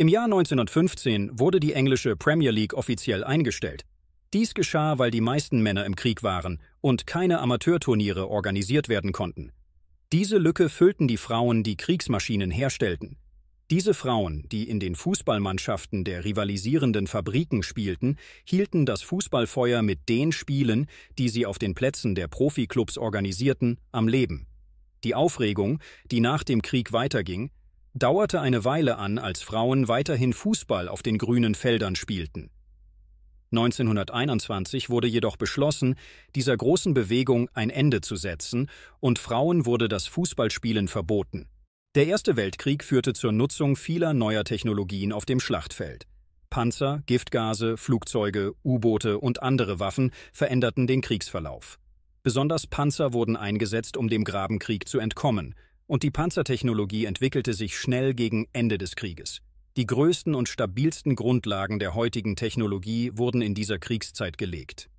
Im Jahr 1915 wurde die englische Premier League offiziell eingestellt. Dies geschah, weil die meisten Männer im Krieg waren und keine Amateurturniere organisiert werden konnten. Diese Lücke füllten die Frauen, die Kriegsmaschinen herstellten. Diese Frauen, die in den Fußballmannschaften der rivalisierenden Fabriken spielten, hielten das Fußballfeuer mit den Spielen, die sie auf den Plätzen der Profiklubs organisierten, am Leben. Die Aufregung, die nach dem Krieg weiterging, dauerte eine Weile an, als Frauen weiterhin Fußball auf den grünen Feldern spielten. 1921 wurde jedoch beschlossen, dieser großen Bewegung ein Ende zu setzen, und Frauen wurde das Fußballspielen verboten. Der Erste Weltkrieg führte zur Nutzung vieler neuer Technologien auf dem Schlachtfeld. Panzer, Giftgase, Flugzeuge, U-Boote und andere Waffen veränderten den Kriegsverlauf. Besonders Panzer wurden eingesetzt, um dem Grabenkrieg zu entkommen – und die Panzertechnologie entwickelte sich schnell gegen Ende des Krieges. Die größten und stabilsten Grundlagen der heutigen Technologie wurden in dieser Kriegszeit gelegt.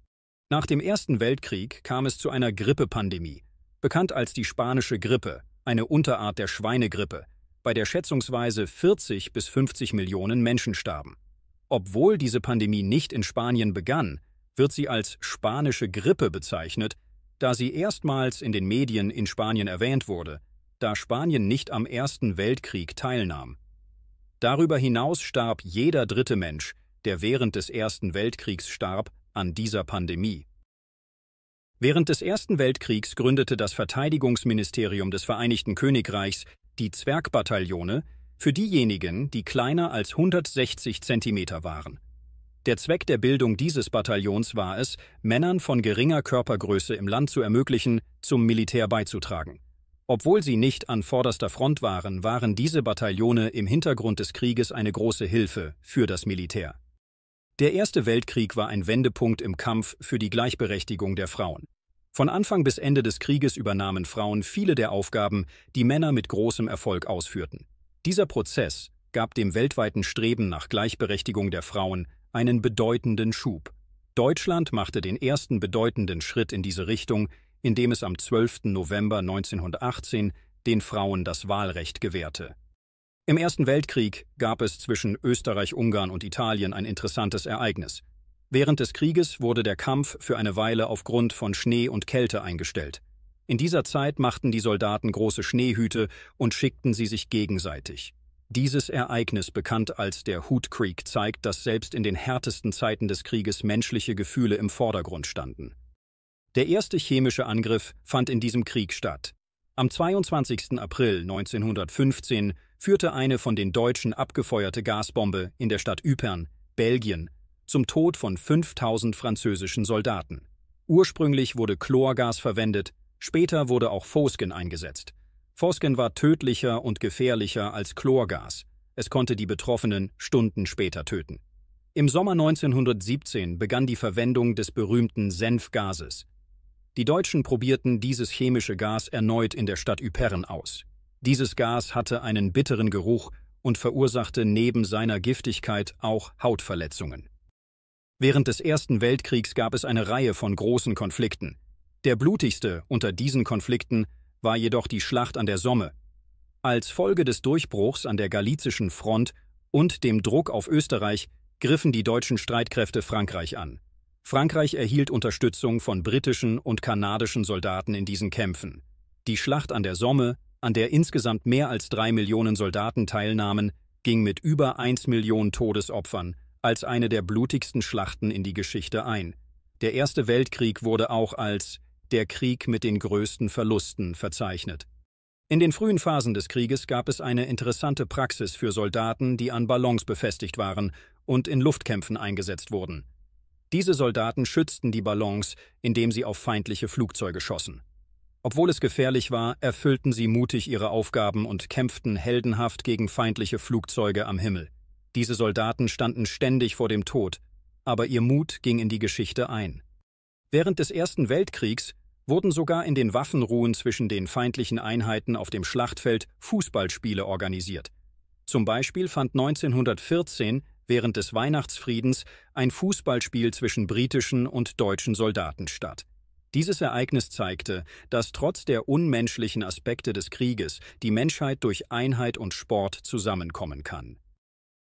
Nach dem Ersten Weltkrieg kam es zu einer Grippepandemie, bekannt als die spanische Grippe, eine Unterart der Schweinegrippe, bei der schätzungsweise 40 bis 50 Millionen Menschen starben. Obwohl diese Pandemie nicht in Spanien begann, wird sie als spanische Grippe bezeichnet, da sie erstmals in den Medien in Spanien erwähnt wurde, da Spanien nicht am Ersten Weltkrieg teilnahm. Darüber hinaus starb jeder dritte Mensch, der während des Ersten Weltkriegs starb, an dieser Pandemie. Während des Ersten Weltkriegs gründete das Verteidigungsministerium des Vereinigten Königreichs die Zwergbataillone für diejenigen, die kleiner als 160 Zentimeter waren. Der Zweck der Bildung dieses Bataillons war es, Männern von geringer Körpergröße im Land zu ermöglichen, zum Militär beizutragen. Obwohl sie nicht an vorderster Front waren, waren diese Bataillone im Hintergrund des Krieges eine große Hilfe für das Militär. Der Erste Weltkrieg war ein Wendepunkt im Kampf für die Gleichberechtigung der Frauen. Von Anfang bis Ende des Krieges übernahmen Frauen viele der Aufgaben, die Männer mit großem Erfolg ausführten. Dieser Prozess gab dem weltweiten Streben nach Gleichberechtigung der Frauen einen bedeutenden Schub. Deutschland machte den ersten bedeutenden Schritt in diese Richtung, in dem es am 12. November 1918 den Frauen das Wahlrecht gewährte. Im Ersten Weltkrieg gab es zwischen Österreich, Ungarn und Italien ein interessantes Ereignis. Während des Krieges wurde der Kampf für eine Weile aufgrund von Schnee und Kälte eingestellt. In dieser Zeit machten die Soldaten große Schneehüte und schickten sie sich gegenseitig. Dieses Ereignis, bekannt als der Hoot Creek, zeigt, dass selbst in den härtesten Zeiten des Krieges menschliche Gefühle im Vordergrund standen. Der erste chemische Angriff fand in diesem Krieg statt. Am 22. April 1915 führte eine von den Deutschen abgefeuerte Gasbombe in der Stadt Ypern, Belgien, zum Tod von 5000 französischen Soldaten. Ursprünglich wurde Chlorgas verwendet, später wurde auch Fosgen eingesetzt. Fosgen war tödlicher und gefährlicher als Chlorgas. Es konnte die Betroffenen Stunden später töten. Im Sommer 1917 begann die Verwendung des berühmten Senfgases, die Deutschen probierten dieses chemische Gas erneut in der Stadt Ypern aus. Dieses Gas hatte einen bitteren Geruch und verursachte neben seiner Giftigkeit auch Hautverletzungen. Während des Ersten Weltkriegs gab es eine Reihe von großen Konflikten. Der blutigste unter diesen Konflikten war jedoch die Schlacht an der Somme. Als Folge des Durchbruchs an der galizischen Front und dem Druck auf Österreich griffen die deutschen Streitkräfte Frankreich an. Frankreich erhielt Unterstützung von britischen und kanadischen Soldaten in diesen Kämpfen. Die Schlacht an der Somme, an der insgesamt mehr als drei Millionen Soldaten teilnahmen, ging mit über 1 Million Todesopfern als eine der blutigsten Schlachten in die Geschichte ein. Der Erste Weltkrieg wurde auch als der Krieg mit den größten Verlusten verzeichnet. In den frühen Phasen des Krieges gab es eine interessante Praxis für Soldaten, die an Ballons befestigt waren und in Luftkämpfen eingesetzt wurden. Diese Soldaten schützten die Ballons, indem sie auf feindliche Flugzeuge schossen. Obwohl es gefährlich war, erfüllten sie mutig ihre Aufgaben und kämpften heldenhaft gegen feindliche Flugzeuge am Himmel. Diese Soldaten standen ständig vor dem Tod, aber ihr Mut ging in die Geschichte ein. Während des Ersten Weltkriegs wurden sogar in den Waffenruhen zwischen den feindlichen Einheiten auf dem Schlachtfeld Fußballspiele organisiert. Zum Beispiel fand 1914 während des Weihnachtsfriedens ein Fußballspiel zwischen britischen und deutschen Soldaten statt. Dieses Ereignis zeigte, dass trotz der unmenschlichen Aspekte des Krieges die Menschheit durch Einheit und Sport zusammenkommen kann.